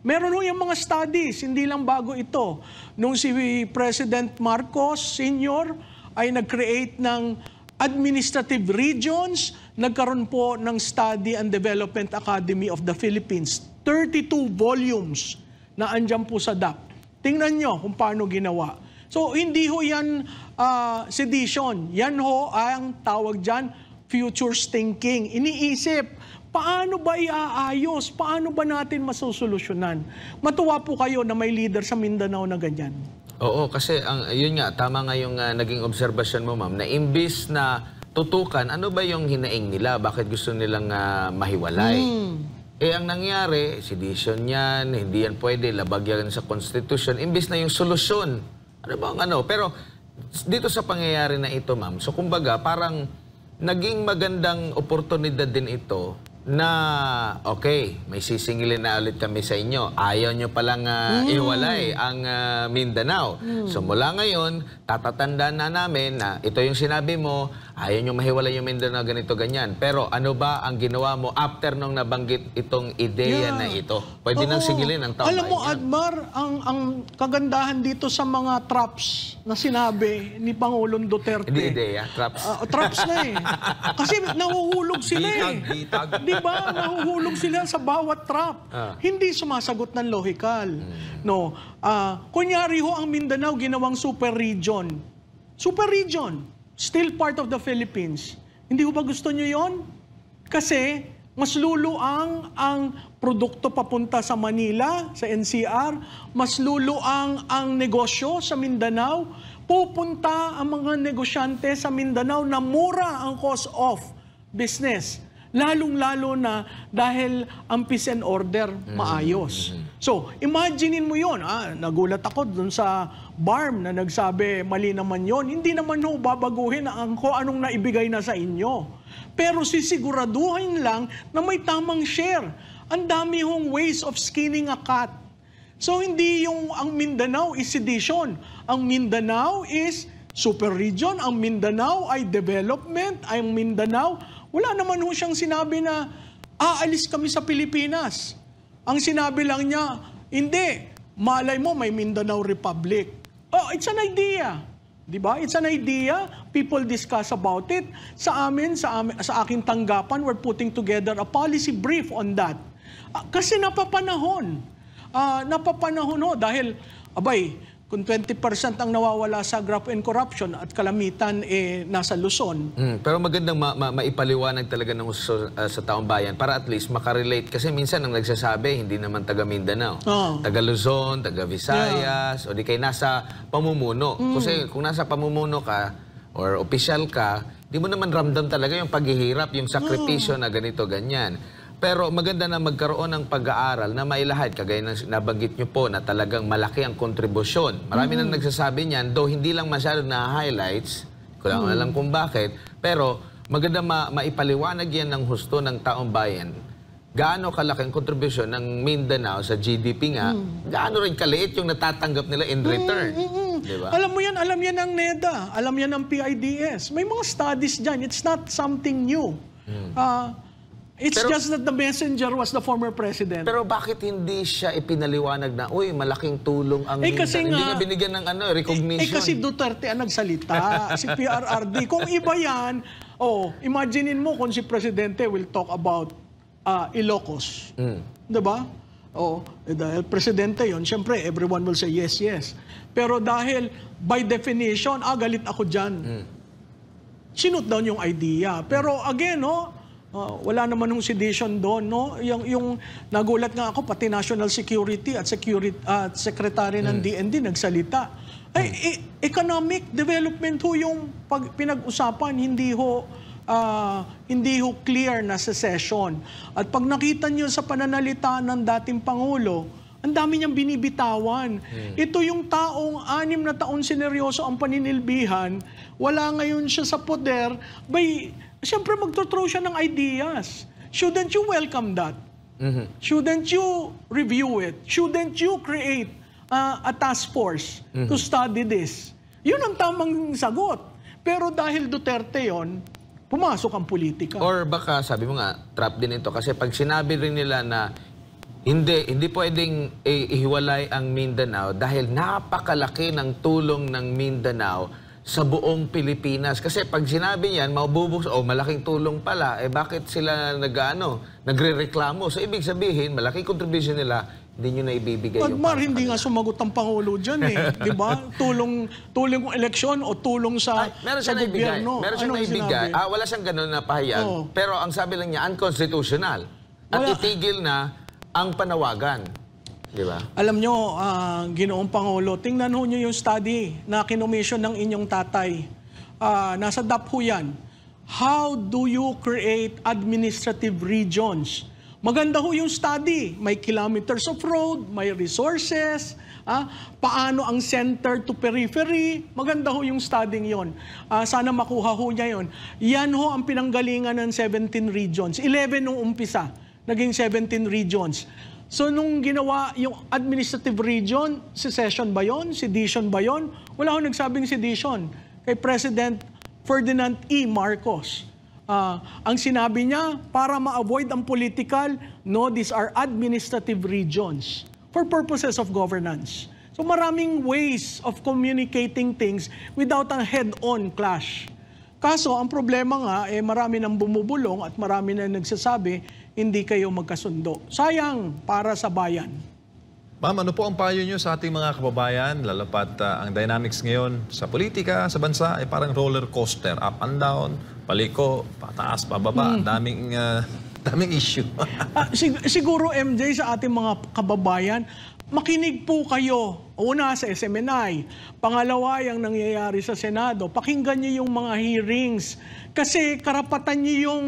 A: meron ho yung mga studies, hindi lang bago ito. Nung si President Marcos Sr. ay nag-create ng administrative regions, nagkaroon po ng Study and Development Academy of the Philippines. 32 volumes na andyan po sa DAP. Tingnan nyo kung paano ginawa. So, hindi ho yan uh, sedition. Yan ho ang tawag dyan, future thinking. Iniisip, paano ba iaayos? Paano ba natin masusolusyonan? Matuwa po kayo na may leader sa Mindanao na ganyan.
C: Oo, kasi ang, yun nga, tama nga yung uh, naging obserbasyon mo, ma'am, na imbis na tutukan, ano ba yung hinaing nila? Bakit gusto nilang uh, mahiwalay? Mm. Eh, ang nangyari, sedition yan, hindi yan pwede, labag yan sa Constitution, imbis na yung solusyon. Ano ba ang ano? Pero dito sa pangyayari na ito, ma'am, so kumbaga, parang naging magandang oportunidad din ito na, okay, may sisingilin na ulit kami sa inyo. Ayaw nyo palang uh, mm. iwalay ang uh, Mindanao. Mm. So mula ngayon, tatatandaan na namin na ito yung sinabi mo, Ayaw nyo mahiwalay yung Mindanao ganito, ganyan. Pero ano ba ang ginawa mo after nung nabanggit itong ideya yeah. na ito? Pwede nang sigilin ang tao. Alam mo,
A: Admar, ang, ang kagandahan dito sa mga traps na sinabi ni Pangulong Duterte. Hindi ideya,
C: traps. Uh, traps na eh. Kasi
A: nahuhulog sila eh. Bitag, bitag. Di ba? Nahuhulog sila sa bawat trap. Uh. Hindi sumasagot ng logical. Hmm. No. Uh, kunyari ho, ang Mindanao ginawang super region. Super region still part of the Philippines. Hindi ko ba gusto nyo yon? Kasi mas luluang ang produkto papunta sa Manila, sa NCR, mas luluang ang negosyo sa Mindanao, pupunta ang mga negosyante sa Mindanao na mura ang cost of business Lalong-lalo na dahil ang peace and order mm-hmm. maayos. Mm-hmm. So, imaginein mo yon ah, nagulat ako dun sa BARM na nagsabi, mali naman yon Hindi naman ho babaguhin ang ko anong naibigay na sa inyo. Pero sisiguraduhin lang na may tamang share. Ang dami hong ways of skinning a cat. So, hindi yung ang Mindanao is sedition. Ang Mindanao is super region. Ang Mindanao ay development. Ang Mindanao wala naman ho siyang sinabi na aalis kami sa Pilipinas. Ang sinabi lang niya, hindi, malay mo may Mindanao Republic. Oh, it's an idea. 'Di ba? It's an idea. People discuss about it. Sa amin, sa amin, sa akin tanggapan, we're putting together a policy brief on that. Uh, kasi napapanahon. Uh, napapanahon ho dahil abay, kung 20% ang nawawala sa graft and corruption at kalamitan eh, nasa Luzon.
C: Mm, pero magandang ma ma maipaliwanag talaga ng sa, uh, sa taong bayan para at least makarelate. Kasi minsan ang nagsasabi, hindi naman taga Mindanao. Oh. Taga Luzon, taga Visayas, yeah. o di kay nasa pamumuno. Mm. Kasi kung nasa pamumuno ka or official ka, di mo naman ramdam talaga yung paghihirap, yung sakripisyo oh. na ganito, ganyan. Pero maganda na magkaroon ng pag-aaral na mailahad, kagaya ng nabanggit nyo po, na talagang malaki ang kontribusyon. Marami mm. nang nagsasabi niyan, though hindi lang masyado na highlights, ko lang mm. alam kung bakit, pero maganda ma maipaliwanag yan ng husto ng taong bayan gaano kalaking kontribusyon ng Mindanao sa GDP nga, mm. gaano rin kaliit yung natatanggap nila in return. Mm, mm, Diba? Alam
A: mo yan, alam yan ng NEDA, alam yan ng PIDS. May mga studies dyan. It's not something new.
C: Mm. Uh, It's pero, just that the messenger was the former president. Pero bakit hindi siya ipinaliwanag na, uy, malaking tulong ang... Eh kasi nga, hindi niya binigyan ng ano, eh, recognition. Eh, eh kasi Duterte ang nagsalita, si PRRD. Kung iba yan, oh, imaginein mo
A: kung si presidente will talk about uh, Ilocos. Mm. ba? Diba? Oh, eh, dahil presidente yon, syempre everyone will say yes, yes. Pero dahil by definition, ah, galit ako dyan. Mm. Sinot down yung idea. Pero again, no, oh, Uh, wala naman ng sedition doon, no? Yung, yung nagulat nga ako, pati National Security at, security, uh, at Secretary ng mm. DND nagsalita. Ay, mm. e economic development ho yung pag pinag-usapan, hindi ho uh, hindi ho clear na secession. At pag nakita niyo sa pananalita ng dating Pangulo, ang dami niyang binibitawan. Hmm. Ito yung taong anim na taon sineryoso ang paninilbihan, wala ngayon siya sa poder, bay siyempre magtotrow siya ng ideas. Shouldn't you welcome that? Mm-hmm. Shouldn't you review it? Shouldn't you create uh, a task force mm-hmm. to study this? Yun ang tamang sagot. Pero dahil Duterte yon, pumasok ang politika.
C: Or baka, sabi mo nga, trap din ito. Kasi pag sinabi rin nila na hindi, hindi pwedeng ihiwalay ang Mindanao dahil napakalaki ng tulong ng Mindanao sa buong Pilipinas. Kasi pag sinabi niyan, mabubuksan, oh, malaking tulong pala, eh bakit sila nag-ano, nagre-reklamo? So ibig sabihin, malaking contribution nila, hindi nyo na ibibigay Pagmar,
A: yung hindi nga sumagot ang Pangulo dyan eh. di ba? Tulong, tulong kong eleksyon o tulong sa, Ay, meron sa gobyerno. Meron siyang naibigay. Ah, wala
C: siyang ganun na pahayag. Oh. Pero ang sabi lang niya, unconstitutional. At wala. itigil na ang panawagan. Diba?
A: Alam nyo, uh, Ginoong Pangulo, tingnan ho nyo yung study na kinomission ng inyong tatay. Uh, nasa DAP ho yan. How do you create administrative regions? Maganda ho yung study. May kilometers of road, may resources, ah, paano ang center to periphery. Maganda ho yung studying yon. Ah, sana makuha ho niya yon. Yan ho ang pinanggalingan ng 17 regions. 11 nung umpisa, naging 17 regions. So nung ginawa yung administrative region, secession ba yon? Sedition ba yon? Wala akong nagsabing sedition. Kay President Ferdinand E. Marcos. Uh, ang sinabi niya, para ma-avoid ang political, no, these are administrative regions for purposes of governance. So maraming ways of communicating things without ang head-on clash. Kaso, ang problema nga, eh, marami nang bumubulong at marami nang nagsasabi hindi kayo magkasundo. Sayang para sa bayan.
B: Ma'am, ano po ang payo nyo sa ating mga kababayan? Lalapat uh, ah, ang dynamics ngayon sa politika, sa bansa, ay parang roller coaster. Up and down, paliko, pataas, pababa. Mm. Daming, uh, daming issue.
A: uh, sig- siguro, MJ, sa ating mga kababayan, makinig po kayo. Una, sa SMNI. Pangalawa, yung nangyayari sa Senado. Pakinggan niyo yung mga hearings. Kasi karapatan niyo yung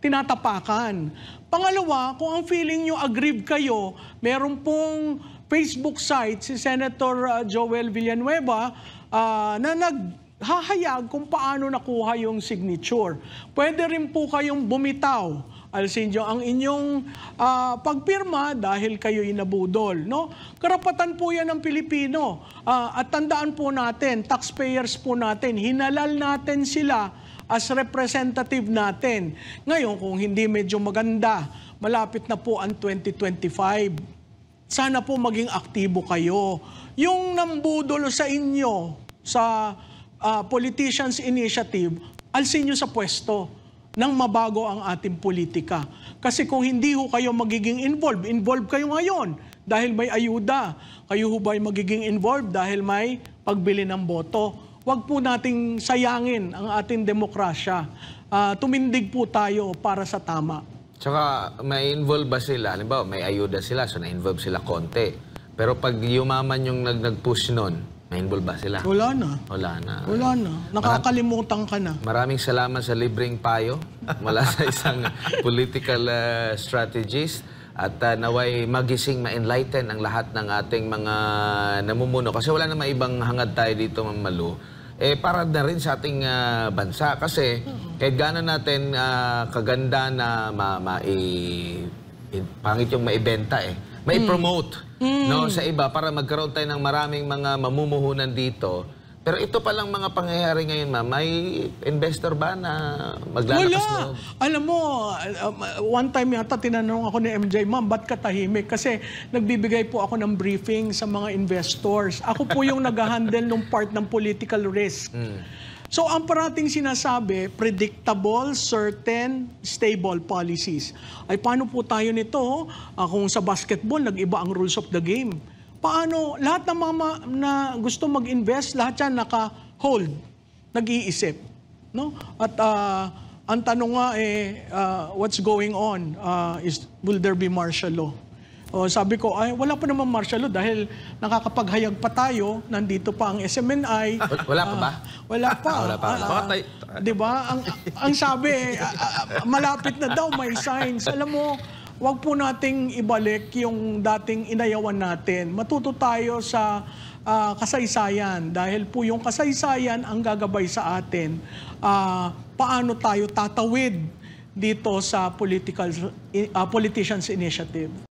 A: tinatapakan. Pangalawa, kung ang feeling nyo aggrieved kayo, meron pong Facebook site si Senator uh, Joel Villanueva uh, na naghahayag kung paano nakuha yung signature. Pwede rin po kayong bumitaw Alsinjo ang inyong uh, pagpirma dahil kayo inabudol. No? Karapatan po yan ng Pilipino. Uh, at tandaan po natin, taxpayers po natin, hinalal natin sila as representative natin. Ngayon, kung hindi medyo maganda, malapit na po ang 2025. Sana po maging aktibo kayo. Yung nambudol sa inyo sa uh, Politicians Initiative, alsin nyo sa pwesto nang mabago ang ating politika. Kasi kung hindi ho kayo magiging involved, involved kayo ngayon dahil may ayuda. Kayo ho ba magiging involved dahil may pagbili ng boto? wag po nating sayangin ang ating demokrasya. Uh, tumindig po tayo para sa tama.
C: Tsaka may involve ba sila? Halimbawa, may ayuda sila, so na-involve sila konti. Pero pag yumaman yung nag nag-push nun, na-involve ba sila? Wala na. Wala na. Wala
A: na. Nakakalimutan ka na.
C: Maraming salamat sa libreng payo mula sa isang political uh, strategist at uh, naway magising, ma-enlighten ang lahat ng ating mga namumuno. Kasi wala namang ibang hangad tayo dito, mamalo Eh, para na rin sa ating uh, bansa. Kasi, kahit eh, gano'n natin uh, kaganda na ma, ma i, i, pangit yung maibenta eh. May mm. promote mm. no, sa iba para magkaroon tayo ng maraming mga mamumuhunan dito pero ito palang mga pangyayari ngayon, ma'am, may investor ba na maglalakas Wala. loob? Alam
A: mo, um, uh, one time yata tinanong ako ni MJ, ma'am, ba't ka tahimik? Kasi nagbibigay po ako ng briefing sa mga investors. Ako po yung nag-handle ng part ng political risk. Mm. So ang parating sinasabi, predictable, certain, stable policies. Ay paano po tayo nito? Uh, kung sa basketball, nag-iba ang rules of the game paano lahat ng mga na gusto mag-invest, lahat yan naka-hold, nag-iisip. No? At uh, ang tanong nga eh, uh, what's going on? Uh, is, will there be martial law? O, sabi ko, ay, wala pa naman martial law dahil nakakapaghayag pa tayo, nandito pa ang SMNI. Wala pa ba? Uh, wala pa. wala pa. Uh, uh, Di ba? Ang, ang sabi, uh, malapit na daw, may signs. Alam mo, wag po nating ibalik yung dating inayawan natin. Matuto tayo sa uh, kasaysayan dahil po yung kasaysayan ang gagabay sa atin uh, paano tayo tatawid dito sa political uh, politicians initiative.